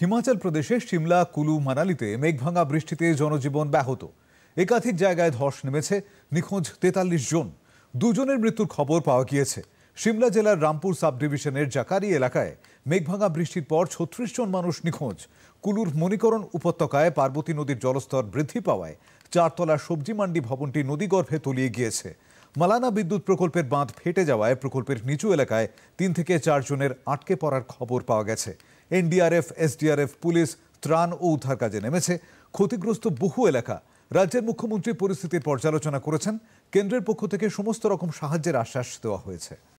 হিমাচল প্রদেশের শিমলা কুলু মানালিতে মেঘভাঙা বৃষ্টিতে জনজীবন ব্যাহত একাধিক জায়গায় ধস নেমেছে নিখোঁজ তেতাল্লিশ জন দুজনের মৃত্যুর খবর পাওয়া গিয়েছে শিমলা জেলার রামপুর সাব ডিভিশনের জাকারি এলাকায় মেঘভাঙা বৃষ্টির পর ছত্রিশ জন মানুষ নিখোঁজ কুলুর মণিকরণ উপত্যকায় পার্বতী নদীর জলস্তর বৃদ্ধি পাওয়ায় চারতলা সবজি মান্ডি ভবনটি নদীগর্ভে তলিয়ে গিয়েছে মালানা বিদ্যুৎ প্রকল্পের বাঁধ ফেটে যাওয়ায় প্রকল্পের নিচু এলাকায় তিন থেকে চারজনের আটকে পড়ার খবর পাওয়া গেছে এনডিআরএফ এসডিআরএফ পুলিশ ত্রাণ ও উদ্ধার কাজে নেমেছে ক্ষতিগ্রস্ত বহু এলাকা রাজ্যের মুখ্যমন্ত্রী পরিস্থিতির পর্যালোচনা করেছেন কেন্দ্রের পক্ষ থেকে সমস্ত রকম সাহায্যের আশ্বাস দেওয়া হয়েছে